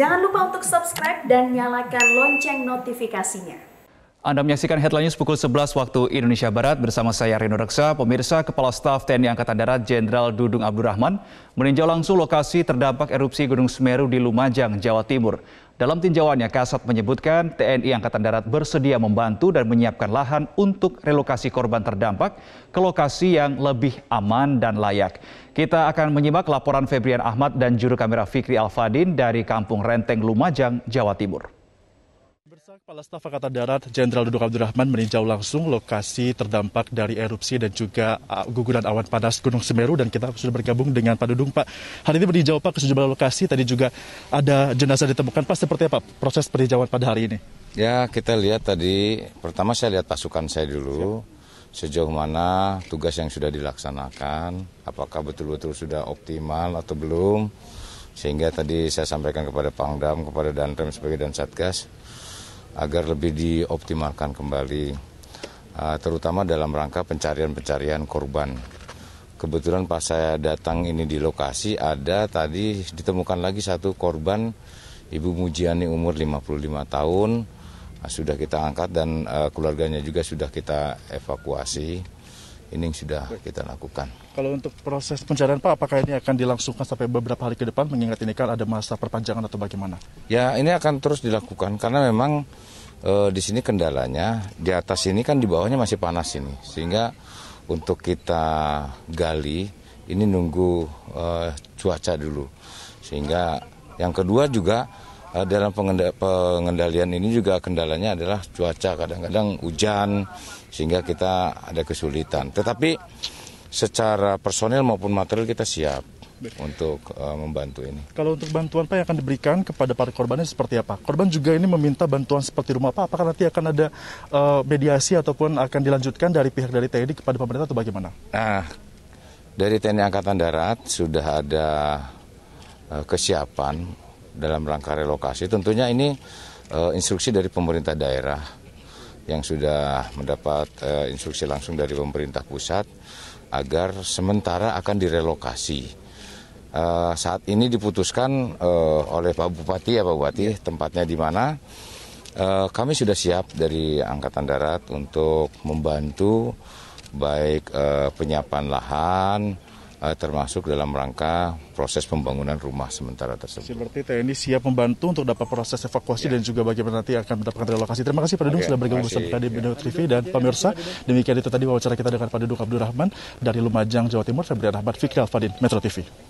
Jangan lupa untuk subscribe dan nyalakan lonceng notifikasinya. Anda menyaksikan Headline News pukul 11 waktu Indonesia Barat bersama saya Reno Reksa. Pemirsa Kepala Staf TNI Angkatan Darat Jenderal Dudung Abdurrahman meninjau langsung lokasi terdampak erupsi Gunung Semeru di Lumajang, Jawa Timur. Dalam tinjauannya, Kasat menyebutkan TNI Angkatan Darat bersedia membantu dan menyiapkan lahan untuk relokasi korban terdampak ke lokasi yang lebih aman dan layak. Kita akan menyimak laporan Febrian Ahmad dan juru kamera Fikri Alfadin dari Kampung Renteng Lumajang, Jawa Timur. Pemirsa Kepala Staf Angkatan Darat Jenderal Dudung Abdurrahman meninjau langsung lokasi terdampak dari erupsi dan juga guguran awan panas Gunung Semeru dan kita sudah bergabung dengan Pak Dudung Pak. Hari ini meninjau Pak ke sejumlah lokasi tadi juga ada jenazah ditemukan Pak seperti apa proses peninjauan pada hari ini? Ya kita lihat tadi pertama saya lihat pasukan saya dulu sejauh mana tugas yang sudah dilaksanakan apakah betul-betul sudah optimal atau belum sehingga tadi saya sampaikan kepada Pangdam, kepada Danrem sebagai dan Satgas agar lebih dioptimalkan kembali, eh, terutama dalam rangka pencarian-pencarian korban. Kebetulan pas saya datang ini di lokasi ada tadi ditemukan lagi satu korban Ibu Mujiani umur 55 tahun sudah kita angkat dan eh, keluarganya juga sudah kita evakuasi ini yang sudah kita lakukan. Kalau untuk proses pencarian Pak, apakah ini akan dilangsungkan sampai beberapa hari ke depan mengingat ini kan ada masa perpanjangan atau bagaimana? Ya, ini akan terus dilakukan karena memang e, di sini kendalanya di atas ini kan di bawahnya masih panas ini. Sehingga untuk kita gali ini nunggu e, cuaca dulu. Sehingga yang kedua juga Eh, dalam pengendalian ini juga kendalanya adalah cuaca kadang-kadang hujan sehingga kita ada kesulitan. Tetapi secara personil maupun material kita siap untuk uh, membantu ini. Kalau untuk bantuan Pak yang akan diberikan kepada para korbannya seperti apa? Korban juga ini meminta bantuan seperti rumah Pak. Apakah nanti akan ada uh, mediasi ataupun akan dilanjutkan dari pihak dari TNI kepada pemerintah atau bagaimana? Nah, dari TNI Angkatan Darat sudah ada uh, kesiapan dalam rangka relokasi. Tentunya ini uh, instruksi dari pemerintah daerah yang sudah mendapat uh, instruksi langsung dari pemerintah pusat agar sementara akan direlokasi. Uh, saat ini diputuskan uh, oleh Pak Bupati ya Pak Bupati iya. tempatnya di mana. Uh, kami sudah siap dari Angkatan Darat untuk membantu baik uh, penyiapan lahan, Eh, termasuk dalam rangka proses pembangunan rumah sementara tersebut. Seperti TNI siap membantu untuk dapat proses evakuasi ya. dan juga bagaimana nanti akan mendapatkan relokasi. Terima kasih Pak Dudung sudah bergabung bersama kami di iya. Bino TV dan pemirsa. Demikian itu tadi wawancara kita dengan Pak Dudung Abdurrahman dari Lumajang, Jawa Timur. Saya beri Ahmad Fikri Alfadin, Metro TV.